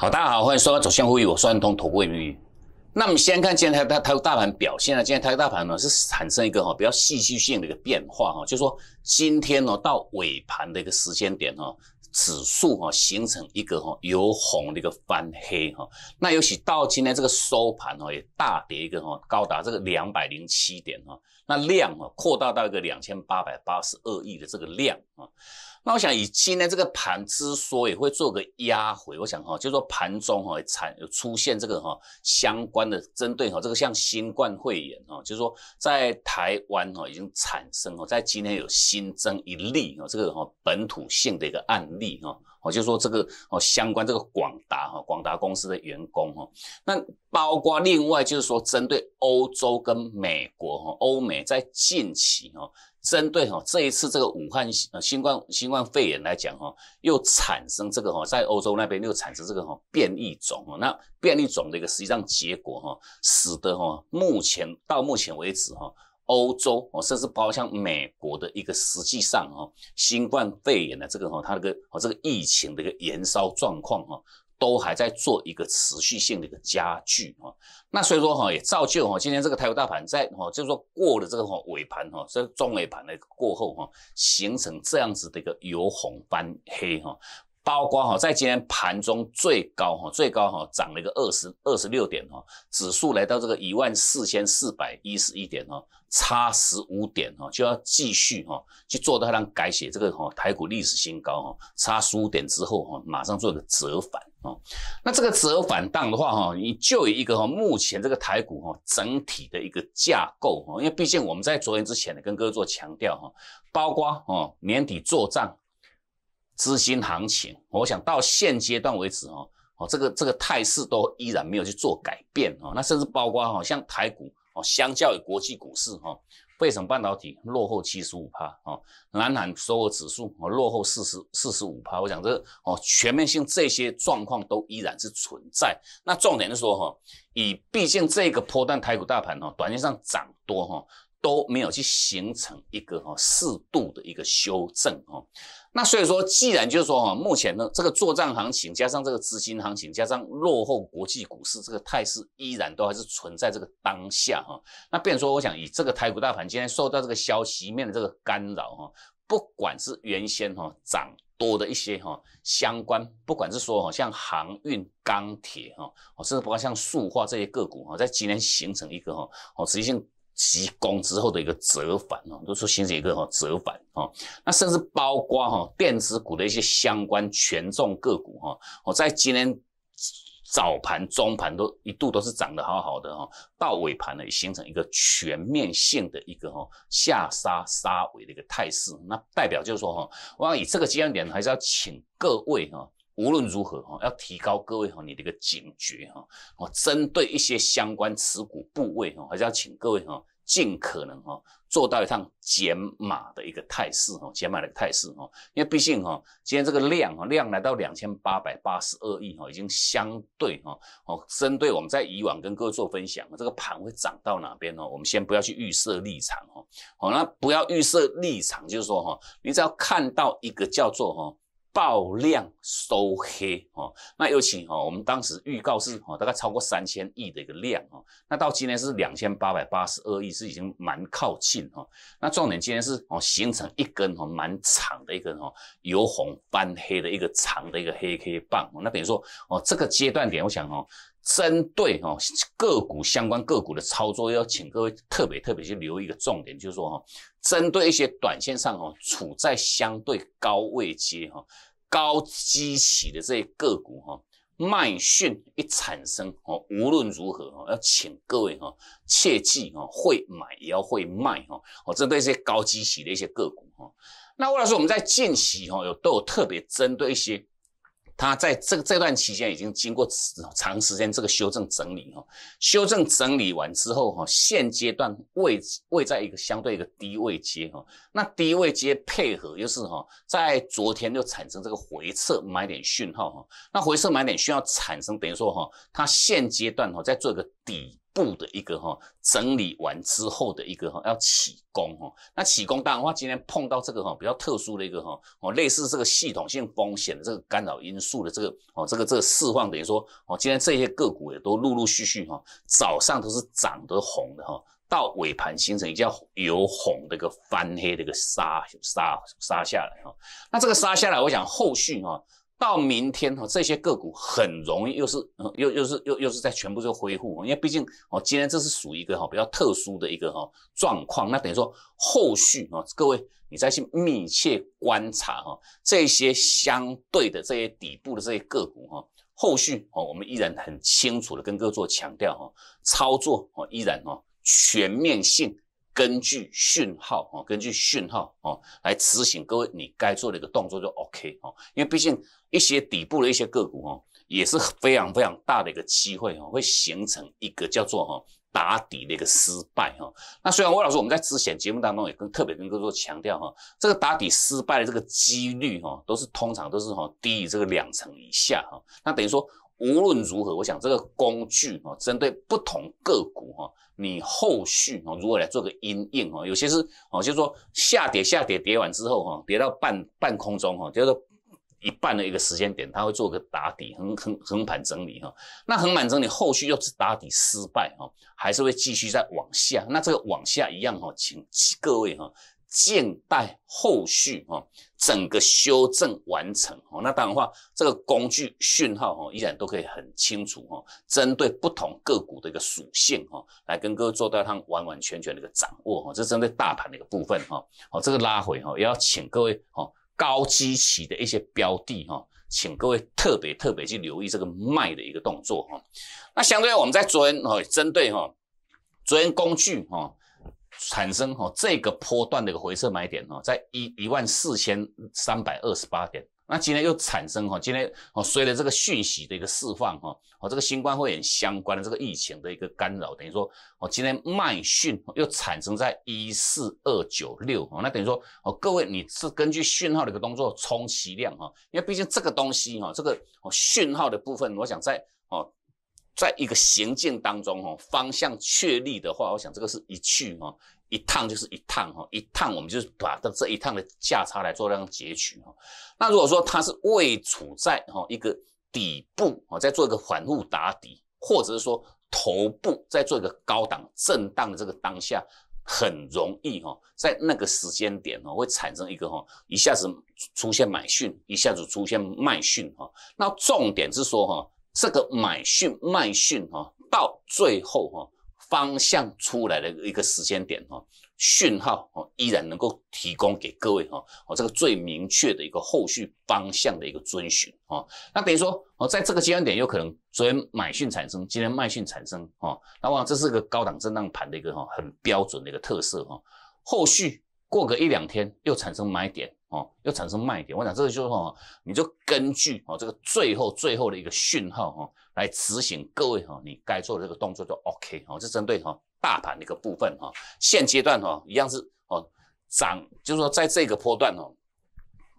好，大家好，欢迎收看《走向富裕》，我算文通谈国运。那我们先看今天它它它大盘表现啊，今天它大盘呢是产生一个哈比较戏剧性的一个变化哈，就说今天呢到尾盘的一个时间点哈，指数哈形成一个哈由红的一个翻黑哈，那尤其到今天这个收盘哈也大跌一个哈，高达这个两百零七点哈，那量哈扩大到一个两千八百八十二亿的这个量啊。那我想以今天这个盘之所以会做个压回，我想哈，就说盘中哈产有出现这个哈相关的针对哈，这个像新冠肺炎哦，就是说在台湾哦已经产生哦，在今天有新增一例哦，这个哈本土性的一个案例哈。哦，就是说这个哦，相关这个广达哈，广达公司的员工哈，那包括另外就是说，针对欧洲跟美国哈，欧美在近期哈，针对哈这一次这个武汉呃新冠新冠肺炎来讲哈，又产生这个哈，在欧洲那边又产生这个哈变异种哈，那变异种的一个实际上结果哈，使得哈目前到目前为止哈。欧洲哦，甚至包括像美国的一个，实际上哈，新冠肺炎的这个哈，它那个哦，这个疫情的一个燃烧状况哈，都还在做一个持续性的一个加剧哈。那所以说哈，也造就哈，今天这个台湾大盘在哈，就是说过了这个哈尾盘哈，这中尾盘的过后哈，形成这样子的一个由红翻黑哈。包括哈，在今天盘中最高哈，最高哈涨了一个二十二十六点哈，指数来到这个一万四千四百一十一点哈，差十五点哈就要继续哈去做到量改写这个哈台股历史新高哈，差十五点之后哈马上做个折返啊，那这个折返档的话哈，你就以一个哈目前这个台股哈整体的一个架构哈，因为毕竟我们在昨天之前呢跟各位做强调哈，包括哦年底做账。资金行情，我想到现阶段为止哦，哦这个这个态势都依然没有去做改变哦。那甚至包括哈，像台股哦，相较于国际股市哈，费城半导体落后七十五趴哦，南韩所有指数哦落后四十四十五趴。我想这哦全面性这些状况都依然是存在。那重点是说哈，以毕竟这个波段台股大盘哦，短线上涨多哈，都没有去形成一个哈适度的一个修正哈。那所以说，既然就是说哈，目前呢这个做账行情，加上这个资金行情，加上落后国际股市这个态势，依然都还是存在这个当下哈。那变说，我想以这个台股大盘今天受到这个消息面的这个干扰哈，不管是原先哈涨多的一些哈相关，不管是说哈像航运、钢铁哈，甚至包括像塑化这些个股哈，在今天形成一个哈哦资性急攻之后的一个折返哦，都说形成一个哈折返啊，那甚至包括哈电子股的一些相关权重个股哈，我在今天早盘、中盘都一度都是涨得好好的哈，到尾盘呢形成一个全面性的一个哈下杀杀尾的一个态势，那代表就是说哈，我想以这个阶段点还是要请各位哈，无论如何哈，要提高各位哈你的一个警觉哈，我针对一些相关持股部位哈，还是要请各位哈。尽可能哈做到一趟减码的一个态势哦，减码的一个态势哦，因为毕竟哈今天这个量哦、量来到两千八百八十二亿哈，已经相对哈哦针对我们在以往跟各位做分享，这个盘会涨到哪边呢？我们先不要去预设立场哈，好，那不要预设立场，就是说哈，你只要看到一个叫做哈。爆量收黑哦，那尤其哦，我们当时预告是哦，大概超过三千亿的一个量哦，那到今天是两千八百八十二亿，是已经蛮靠近哦。那重点今天是哦，形成一根哦蛮长的一根哦，由红翻黑的一个长的一个黑黑棒。那等于说哦，这个阶段点，我想哦。针对哈个股相关个股的操作，要请各位特别特别去留一个重点，就是说哈，针对一些短线上哈处在相对高位阶哈高基企的这些个股哈，卖讯一产生哈，无论如何哈，要请各位哈切记哈会买也要会卖哈，哦针对一些高基企的一些个股哈，那魏老师我们在近期哈有都有特别针对一些。它在这这段期间已经经过长时间这个修正整理哈，修正整理完之后哈，现阶段位位在一个相对一个低位阶哈，那低位阶配合又是哈，在昨天又产生这个回撤买点讯号哈，那回撤买点讯号产生等于说哈，它现阶段哈在做一个底。布的一个哈整理完之后的一个哈要启功哈，那启功当然话今天碰到这个哈比较特殊的一个哈哦类似这个系统性风险的这个干扰因素的这个哦这个这个释放等于说哦今天这些个股也都陆陆续续哈早上都是涨得红的哈，到尾盘形成一个由红的一个翻黑的一个杀杀杀下来哈，那这个杀下来我想后续哈。到明天哈，这些个股很容易又是又又是又又是在全部就恢复，因为毕竟哦，今天这是属于一个哈比较特殊的一个哈状况，那等于说后续啊，各位你再去密切观察哈这些相对的这些底部的这些个股哈，后续哦我们依然很清楚的跟各位做强调哈，操作哦依然哦全面性。根据讯号啊，根据讯号啊，来执行各位你该做的一个动作就 OK 哦，因为毕竟一些底部的一些个股哦，也是非常非常大的一个机会哦，会形成一个叫做哈打底的一个失败哈。那虽然魏老师我们在之前节目当中也跟特别跟各位说强调哈，这个打底失败的这个几率哈，都是通常都是哈低于这个两成以下哈。那等于说。无论如何，我想这个工具哈，针对不同个股哈，你后续哈如果来做个阴影哈？有些是哦，就是说下跌下跌跌完之后哈，跌到半半空中哈，就是一半的一个时间点，它会做个打底横横横盘整理哈。那横盘整理后续又是打底失败哈，还是会继续再往下。那这个往下一样哈，请各位哈。静待后续哈，整个修正完成哈，那当然话，这个工具讯号哈，依然都可以很清楚哈，针对不同个股的一个属性哈，来跟各位做到它完完全全的一个掌握哈，这针对大盘的一个部分哈，哦，这个拉回哈，也要请各位哦，高基期的一些标的哈，请各位特别特别去留意这个卖的一个动作哈，那相对我们在昨天哦，针对哈，昨天工具哈。产生哈这个波段的一个回撤买点哈，在一一万四千三百二十八点，那今天又产生哈今天哦随着这个讯息的一个释放哈，哦这个新冠肺炎相关的这个疫情的一个干扰，等于说哦今天卖讯又产生在一四二九六，那等于说哦各位你是根据讯号的一个动作，充其量哈，因为毕竟这个东西哈这个讯号的部分，我想在哦。在一个行进当中，哈，方向确立的话，我想这个是一去哈，一趟就是一趟哈，一趟我们就是把这这一趟的价差来做这样截取哈。那如果说它是未处在哈一个底部啊，在做一个反复打底，或者是说头部在做一个高档震荡的这个当下，很容易哈，在那个时间点哈，会产生一个哈，一下子出现买讯，一下子出现卖讯哈。那重点是说哈。这个买讯卖讯哈，到最后哈方向出来的一个时间点哈，讯号哦依然能够提供给各位哈，哦这个最明确的一个后续方向的一个遵循哦，那等于说，哦在这个阶段点有可能昨天买讯产生，今天卖讯产生哦，那往往这是个高档震荡盘的一个哈很标准的一个特色哈。后续过个一两天又产生买点。哦，要产生卖点，我想这个就是说，你就根据哦这个最后最后的一个讯号哈，来执行各位哈，你该做的这个动作就 OK 哦，这针对哈大盘的一个部分哈，现阶段哈一样是哦涨，就是说在这个波段哦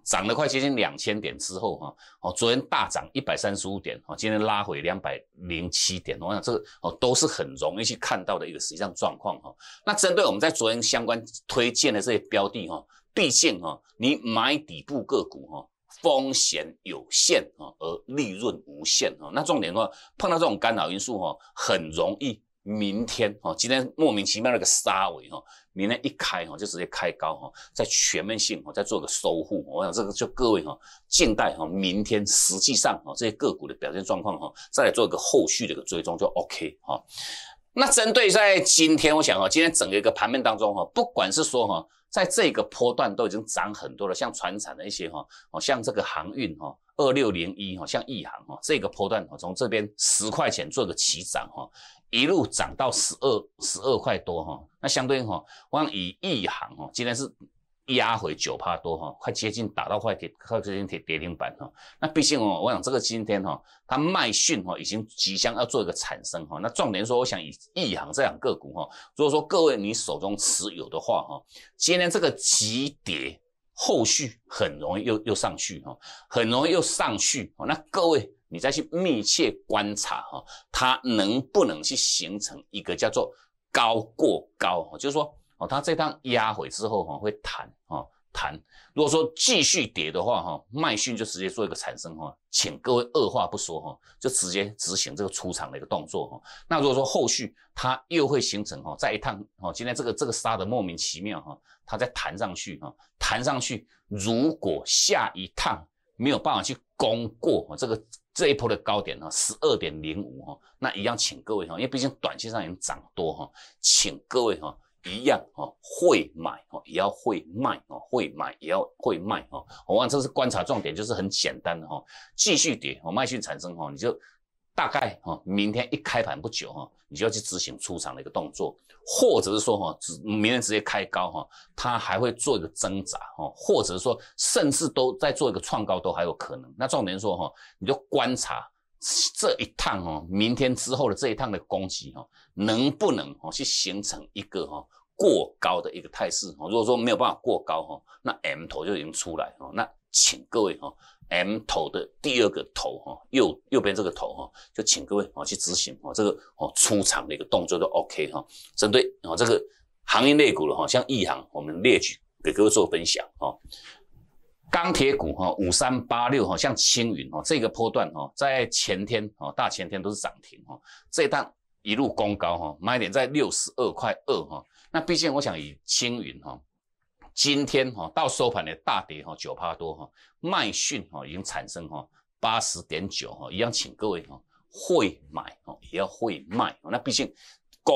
涨了快接近两千点之后哈，哦昨天大涨一百三十五点哈，今天拉回两百零七点，我想这个哦都是很容易去看到的一个实际上状况哈。那针对我们在昨天相关推荐的这些标的哈。毕竟哈，你买底部个股哈，风险有限啊，而利润无限啊。那重点的话，碰到这种干扰因素哈，很容易明天哈，今天莫名其妙那个杀尾哈，明天一开哈，就直接开高哈，在全面性哈，再做个收护。我想这个就各位哈，静待哈，明天实际上哈，这些个股的表现状况哈，再来做一个后续的一个追踪就 OK 哈。那针对在今天，我想哈，今天整个一个盘面当中哈，不管是说哈。在这个波段都已经涨很多了，像船产的一些哈，哦，像这个航运哈，二六零一哈，像易航哈，这个波段哦，从这边十块钱做个起涨哈，一路涨到十二十二块多哈，那相对哈，我以易航哈，今天是。压回九帕多哈，快接近打到快跌，快接近跌跌停板哈。那毕竟哦，我想这个今天哈，它卖讯哈已经即将要做一个产生哈。那重点说，我想以易航这两个股哈，如果说各位你手中持有的话哈，今天这个急跌，后续很容易又又上去哈，很容易又上去。那各位你再去密切观察哈，它能不能去形成一个叫做高过高哈，就是说。哦，它这趟压回之后哈会弹哈弹，如果说继续跌的话哈，麦讯就直接做一个产生哈，请各位二话不说哈，就直接执行这个出场的一个动作哈。那如果说后续它又会形成哈再一趟哈，今天这个这个杀的莫名其妙哈，它再弹上去哈，弹上去如果下一趟没有办法去攻过这个这一波的高点哈，十二点零五哈，那一样请各位哈，因为毕竟短期上已经涨多哈，请各位哈。一样哈，会买哈，也要会卖哦，会买也要会卖哦。我望这是观察重点，就是很简单的哈，继续跌哦，卖讯产生哦，你就大概哈，明天一开盘不久哈，你就要去执行出场的一个动作，或者是说哈，明明天直接开高哈，它还会做一个挣扎哈，或者说甚至都在做一个创高都还有可能。那重点说哈，你就观察。这一趟哦，明天之后的这一趟的攻击哦，能不能哦去形成一个哈过高的一个态势哈？如果说没有办法过高哈，那 M 头就已经出来哈。那请各位哈 M 头的第二个头哈右右边这个头哈，就请各位哦去执行哦这个哦出场的一个动作就 OK 哈。针对哦这个行业类股了哈，像易航，我们列举给各位做分享哦钢铁股哈五三八六哈像青云哈这个波段哈在前天哈大前天都是涨停哈这一单一路攻高哈买点在六十二块二哈那毕竟我想以青云哈今天哈到收盘的大跌哈九帕多哈卖讯哈已经产生哈八十点九哈一样请各位哈会买哦也要会卖哦那毕竟。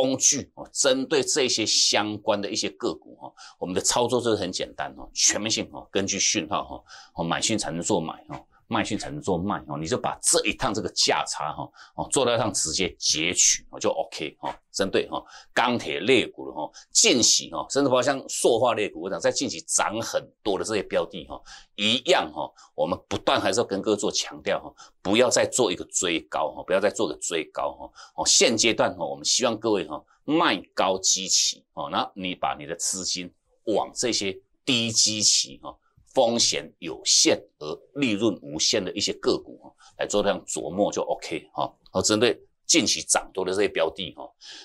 工具哦，针对这些相关的一些个股哈，我们的操作就是很简单哦，全面性哦，根据讯号哈，哦买讯才能做买哈。卖讯才能做卖哈，你就把这一趟这个价差哈哦做到趟直接截取就 OK 哈，针对哈钢铁类股的哈近期哈，甚至包括像塑化类股，我想在近期涨很多的这些标的哈一样哈，我们不断还是要跟各位做强调哈，不要再做一个追高哈，不要再做个追高哈哦，现阶段哈，我们希望各位哈卖高积起哦，那你把你的资金往这些低积起哈。风险有限而利润无限的一些个股啊，来做这样琢磨就 OK 哈。好，针对近期涨多的这些标的哈，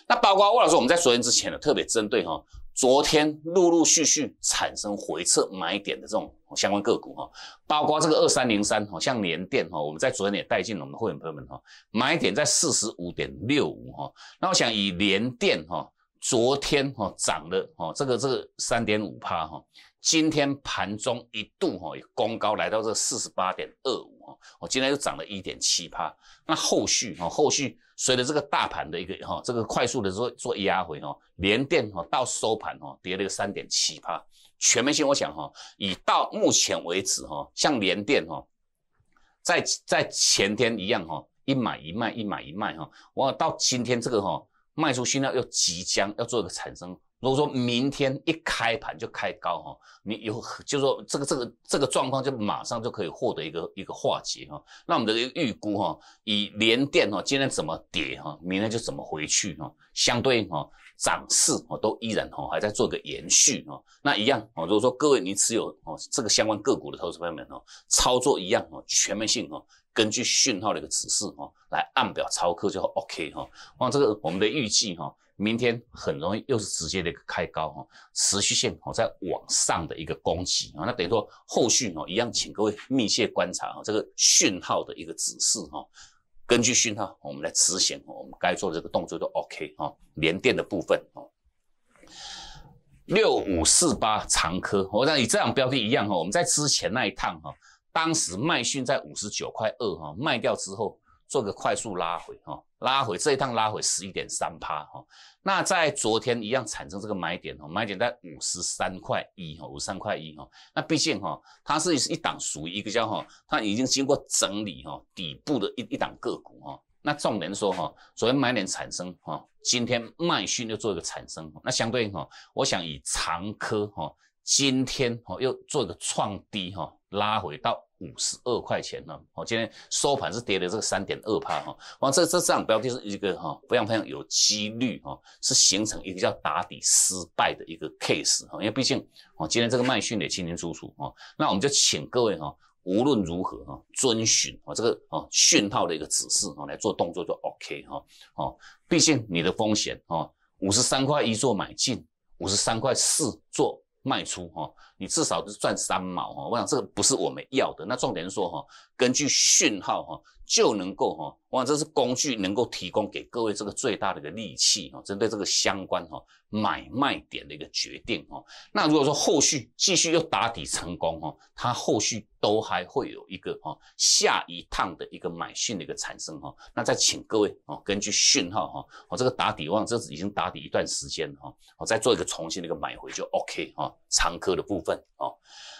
那包括魏老师，我们在昨天之前呢，特别针对哈，昨天陆陆续续产生回撤买点的这种相关个股哈，包括这个二三零三哈，像联电哈，我们在昨天也带进我们的会员朋友们哈，买点在四十五点六五哈。那我想以联电哈，昨天哈涨了哈，这个这个三点五帕哈。今天盘中一度哈也攻高来到这四十八点二五哈，我今天又涨了一点七帕。那后续哈，后续随着这个大盘的一个哈，这个快速的做做压回哈，连电哈到收盘哈跌了一个三点七帕。全面性我想哈，以到目前为止哈，像连电哈，在在前天一样哈，一买一卖一买一卖哈，哇，到今天这个哈卖出讯号又即将要做一个产生。如果说明天一开盘就开高哈，你有就说这个这个这个状况就马上就可以获得一个一个化解哈。那我们的预估哈，以连电哈，今天怎么跌哈，明天就怎么回去哈，相对哈涨势哈都依然哈还在做个延续哈。那一样哈，如果说各位你持有哦这个相关个股的投资朋友们哦，操作一样哦全面性哦，根据讯号的一个指示哈来按表操课就 OK 哈。那这个我们的预计哈。明天很容易又是直接的一个开高哈，持续性哦在往上的一个攻击啊，那等于说后续哦一样，请各位密切观察啊，这个讯号的一个指示哈，根据讯号我们来执行，我们该做的这个动作都 OK 哈，连电的部分哦，六五四八长科，我让你这样标的一样哈，我们在之前那一趟哈，当时卖讯在五十九块二哈，卖掉之后做个快速拉回哈。拉回这一趟拉回十一点三趴哈，那在昨天一样产生这个买点哦，买点在五十三块一哈，五十三块一哈，那毕竟哈，它是一档属于一个叫哈，它已经经过整理哈，底部的一一档个股哈，那重点说哈，昨天买点产生哈，今天卖讯又做一个产生，那相对哈，我想以长科哈，今天哈又做一个创低哈，拉回到。五十二块钱呢。哦，今天收盘是跌的这个三点二帕哈，哇，这这这样标的是一个哈，非常非常有几率哈，是形成一个叫打底失败的一个 case 哈，因为毕竟哦，今天这个卖讯也清清楚楚哈。那我们就请各位哈，无论如何哈，遵循啊这个啊讯号的一个指示哈来做动作就 OK 哈，哦，毕竟你的风险啊，五十三块一做买进，五十三块四做卖出哈。你至少是赚三毛哈，我想这个不是我们要的。那重点是说哈，根据讯号哈，就能够哈，我想这是工具能够提供给各位这个最大的一个利器哈，针对这个相关哈买卖点的一个决定哈。那如果说后续继续又打底成功哈，它后续都还会有一个哈下一趟的一个买讯的一个产生哈。那再请各位哦，根据讯号哈，哦这个打底，我想这已经打底一段时间了哈，我再做一个重新的一个买回就 OK 哈，长科的部分。哦，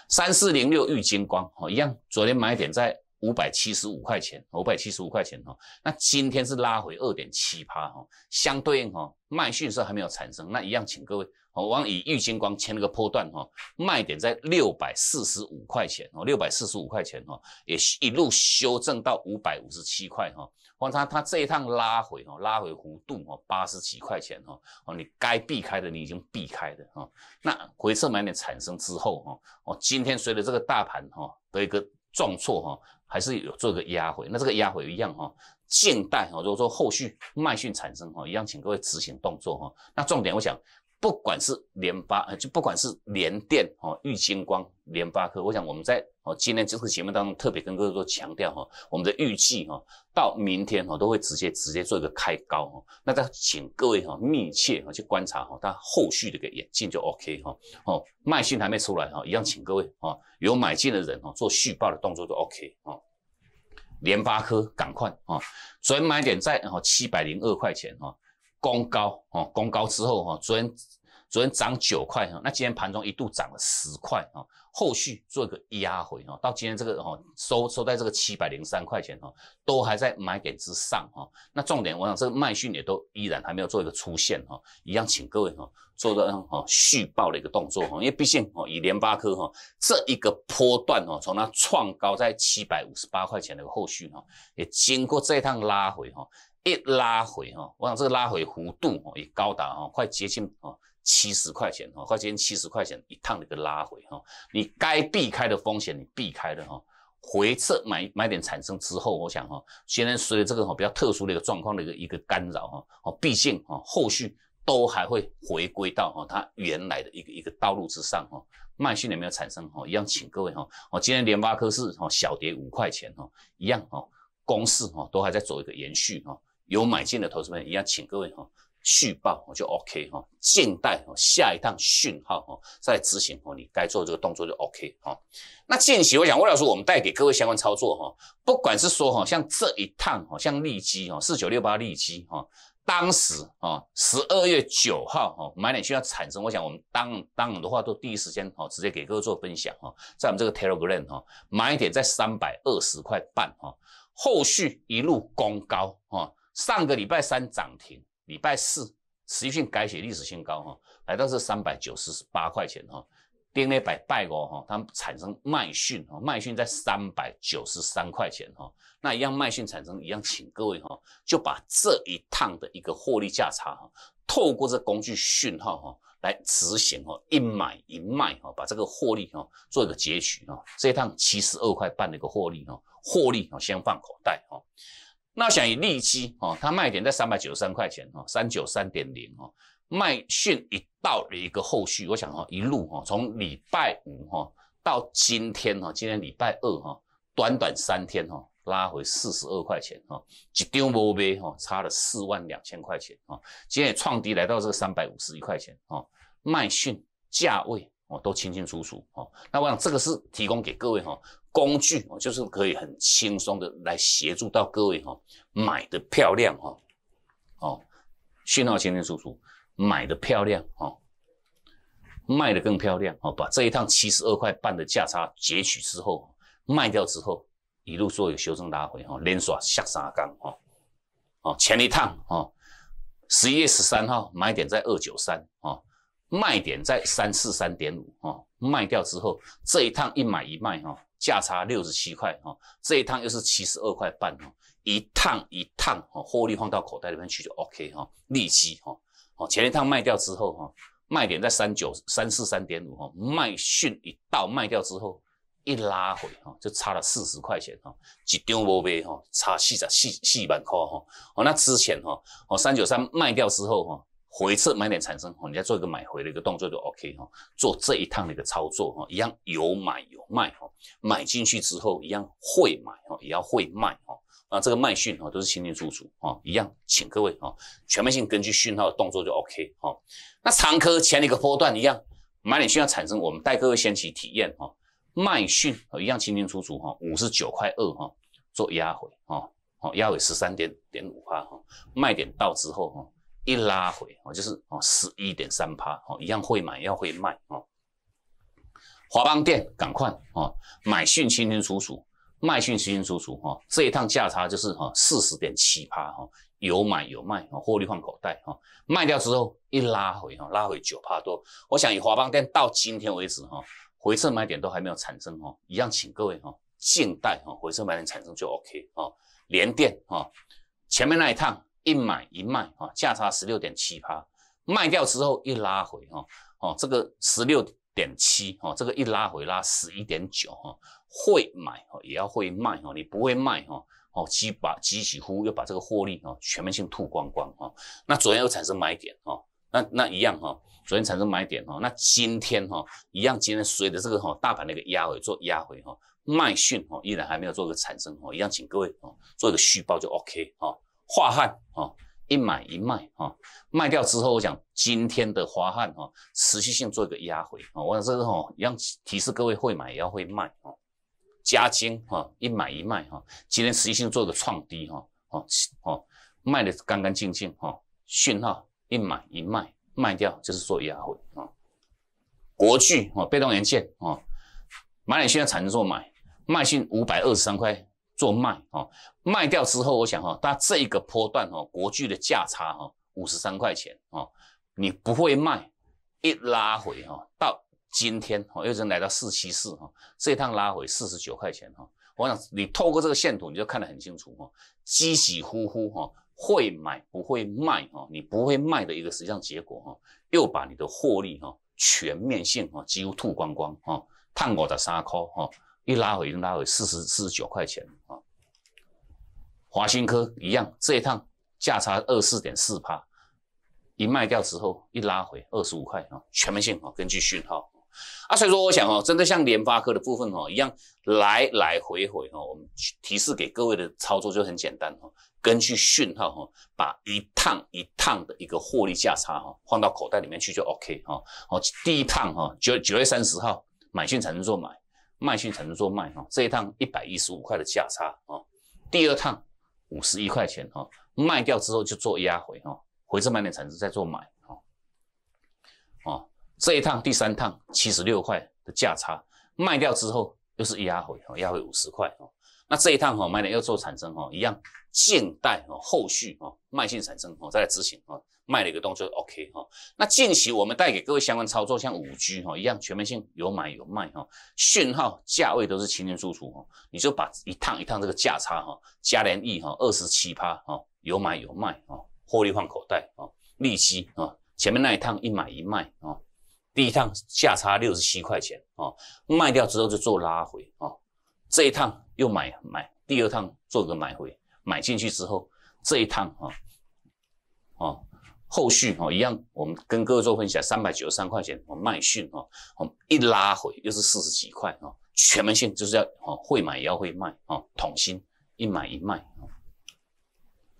三四零六玉金光哦，一样，昨天买点在五百七十五块钱，五百七十五块钱哦，那今天是拉回二点七八哈，相对应哈，卖讯息还没有产生，那一样，请各位我以玉金光签了个波段哈，卖点在六百四十五块钱哦，六百四十五块钱哈，也一路修正到五百五十七块哈。观察它这一趟拉回哈，拉回弧度哈八十几块钱哈，哦，你该避开的你已经避开的哈，那回撤买点产生之后哈，哦，今天随着这个大盘哈的一个重挫哈，还是有做一个压回，那这个压回一样哈，静待哈，如果说后续卖讯产生哈，一样请各位执行动作哈，那重点我想。不管是联发，就不管是联电、哦、玉金光、联发科，我想我们在哦今天这次节目当中特别跟各位强调哈，我们的预计哈到明天哈都会直接直接做一个开高哈，那再请各位哈密切哈去观察哈它后续的一个演进就 OK 哈哦，卖讯还没出来哈，一样请各位哦有买进的人哦做续报的动作都 OK 哦，联发科赶快啊，准买点在哦七百零二块钱哈。攻高，啊，攻高之后，吼，虽然。昨天涨九块，哈，那今天盘中一度涨了十块啊，后续做一个压回哈，到今天这个哈收收在这个七百零三块钱哈，都还在买点之上哈。那重点我想这个卖讯也都依然还没有做一个出现哈，一样请各位哈做做哈续报的一个动作哈，因为毕竟哦以联发科哈这一个波段哈，从它创高在七百五十八块钱的一个后续哈，也经过这一趟拉回哈，一拉回哈，我想这个拉回幅度哦也高达哈快接近哦。七十块钱，哈，块钱七十块钱一趟的一个拉回，哈，你该避开的风险你避开了，哈，回撤买买点产生之后，我想，哈，现在随着这个哈比较特殊的一个状况的一个一个干扰，哈，哦，毕竟，哈，后续都还会回归到哈它原来的一个一个道路之上，哈，慢性也没有产生，哈，一样，请各位，哈，我今天联发科是，哈，小跌五块钱，哈，一样，哈，公式哈，都还在走一个延续，哈，有买进的投资友一样，请各位，哈。续报我就 OK 哈，静待下一趟讯号哈，再执行哦你该做这个动作就 OK 哈。那近期我想，魏老师我们带给各位相关操作哈，不管是说哈像这一趟哈，像利基哈四九六八利基哈，当时啊十二月九号哈买点需要产生，我想我们当当的话都第一时间哈直接给各位做分享哈，在我们这个 Telegram 哈买点在三百二十块半哈，后续一路攻高哈，上个礼拜三涨停。礼拜四持续性改写历史新高哈，来到是三百九十八块钱哈，跌了一百拜高哈，它产生卖讯哈，卖讯在三百九十三块钱哈，那一样卖讯产生一样，请各位哈就把这一趟的一个获利价差哈，透过这工具讯号哈来执行哈，一买一卖哈，把这个获利哈做一个截取哈，这一趟七十二块半的一个获利哈，获利哈先放口袋哈。那想以利基哦，它卖点在三百九十三块钱哈，三九三点零哈，卖讯一到了一个后续，我想哈，一路哈，从礼拜五哈到今天哈，今天礼拜二哈，短短三天哈，拉回四十二块钱哈，一丢无杯哈，差了四万两千块钱哈，今天创低来到这个三百五十一块钱哈，卖讯价位哦都清清楚楚啊，那我想这个是提供给各位哈。工具哦，就是可以很轻松的来协助到各位哈，买的漂亮哈，哦，讯号清清输出买的漂亮哦，卖的更漂亮哦，把这一趟七十二块半的价差截取之后，卖掉之后，一路做有修正拉回哈，连耍下三缸哈，哦，前一趟哦，十一月十三号买点在二九三哦，卖点在三四三点五哦，卖掉之后，这一趟一买一卖哈。价差六十七块哈，这一趟又是七十二块半哈，一趟一趟哈，获利放到口袋里面去就 OK 哈，利息哈，哦前一趟卖掉之后哈，卖点在三九三四三点五哈，卖讯一到卖掉之后一拉回哈，就差了四十块钱哈，一张无卖哈，差四十四四万块哈，哦那之前哈，哦三九三卖掉之后哈。回撤买点产生，哈，你再做一个买回的一个动作就 O K 哈，做这一趟的一个操作，哈，一样有买有卖，哈，买进去之后一样会买，哈，也要会卖，哈，那这个卖讯，哈，都是清清楚楚，哈，一样，请各位，哈，全面性根据讯号的动作就 O K，哈，那长科前的一个波段一样，买点讯号产生，我们带各位先去体验，哈，卖讯，一样清清楚楚，哈，五十九块二，哈，做压回哈，哦，压回十三点点五八，哈，卖点到之后，哈。一拉回，哦，就是哦，十一点三趴，哦，一样会买要会卖，哦，华邦店赶快哦，买讯清清楚楚，卖讯清清楚楚，哈，这一趟价差就是哈四十点七趴，哈，有买有卖，哦，获利放口袋，哈，卖掉之后一拉回，哈，拉回九趴多，我想以华邦店到今天为止，哈，回撤买点都还没有产生，哈，一样请各位哈静待，哈，回撤买点产生就 OK，哈，连电，哈，前面那一趟。一买一卖啊，价差十六点七趴，卖掉之后一拉回哈，哦，这个十六点七啊，这个一拉回拉十一点九哈，会买啊也要会卖啊，你不会卖哈，哦，几把几几乎要把这个获利哈全面性吐光光啊，那昨天又产生买点啊，那那一样哈，昨天产生买点哈，那今天哈一样，今天随着这个哈大盘的一个压回做压回哈，卖讯哈依然还没有做个产生哈，一样请各位哦做一个续报就 OK 哈。化汉啊，一买一卖啊，卖掉之后我讲今天的华汉啊，持续性做一个压回啊，我想这是哈，让提示各位会买也要会卖啊，加金啊，一买一卖哈，今天持续性做一个创低哈，哦哦，卖的干干净净哈，讯号一买一卖，卖掉就是做压回啊，国巨啊，被动元件啊，买点现在产生做买，卖讯五百二十三块。做卖哦，卖掉之后，我想哈，它这一个波段哈，国巨的价差哈，五十三块钱哦，你不会卖，一拉回哈，到今天哈，又升来到四七四哈，这一趟拉回四十九块钱哈，我想你透过这个线图你就看得很清楚哈，起起呼呼哈，会买不会卖哈，你不会卖的一个实际上结果哈，又把你的获利哈，全面性哈，几乎吐光光哈，探我的沙扣哈。一拉回能拉回四十四十九块钱啊，华新科一样，这一趟价差二四点四帕，一卖掉之后一拉回二十五块啊，全面性啊，根据讯号啊，所以说我想哦，真的像联发科的部分哦一样来来回回哦，我们提示给各位的操作就很简单哦，根据讯号哦，把一趟一趟的一个获利价差哈放到口袋里面去就 OK 哈哦，第一趟哈九九月三十号买进才能做买。卖讯产生做卖哈，这一趟一百一十五块的价差啊，第二趟五十一块钱哈，卖掉之后就做压回哈，回正买点产值再做买哈，哦，这一趟第三趟七十六块的价差，卖掉之后又是压回，压回五十块哦，那这一趟哈买点又做产生哦，一样。静待哦后续哦慢性产生哦再来执行啊，卖了一个动作 OK 哈。那近期我们带给各位相关操作，像五 G 哈一样全面性有买有卖哈，讯号价位都是清清楚楚哈。你就把一趟一趟这个价差哈，加连亿哈，二十七趴哈，有买有卖啊，获利放口袋啊，利息啊，前面那一趟一买一卖啊，第一趟价差六十七块钱啊，卖掉之后就做拉回啊，这一趟又买买，第二趟做个买回。买进去之后，这一趟啊，哦，后续哦一样，我们跟各位做分享，三百九十三块钱我卖讯哦，我一拉回又是四十几块哦，全门线就是要哦会买也要会卖啊，统心一买一卖啊，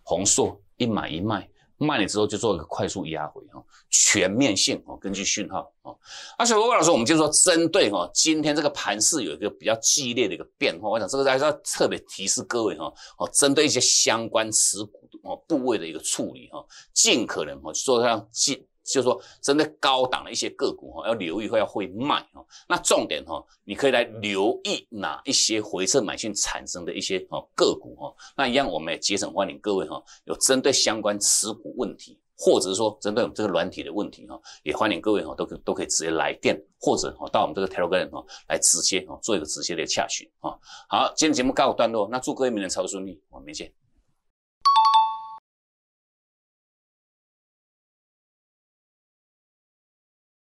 红硕一买一卖。慢了之后就做一个快速压回哈，全面性哦，根据讯号哦。而且郭老师，我们就说针对哈今天这个盘势有一个比较激烈的一个变化，我想这个还是要特别提示各位哈，哦，针对一些相关持股的哦部位的一个处理哈，尽可能哦做上进。就是说，针对高档的一些个股哈，要留意或要会卖哈。那重点哈，你可以来留意哪一些回撤买进产生的一些哦个股哈。那一样，我们也节省欢迎各位哈，有针对相关持股问题，或者是说针对我们这个软体的问题哈，也欢迎各位哈都可都可以直接来电，或者哈到我们这个 Telegram 哈来直接哈做一个直接的洽询啊。好，今天节目告一段落，那祝各位明操超顺利，我们见。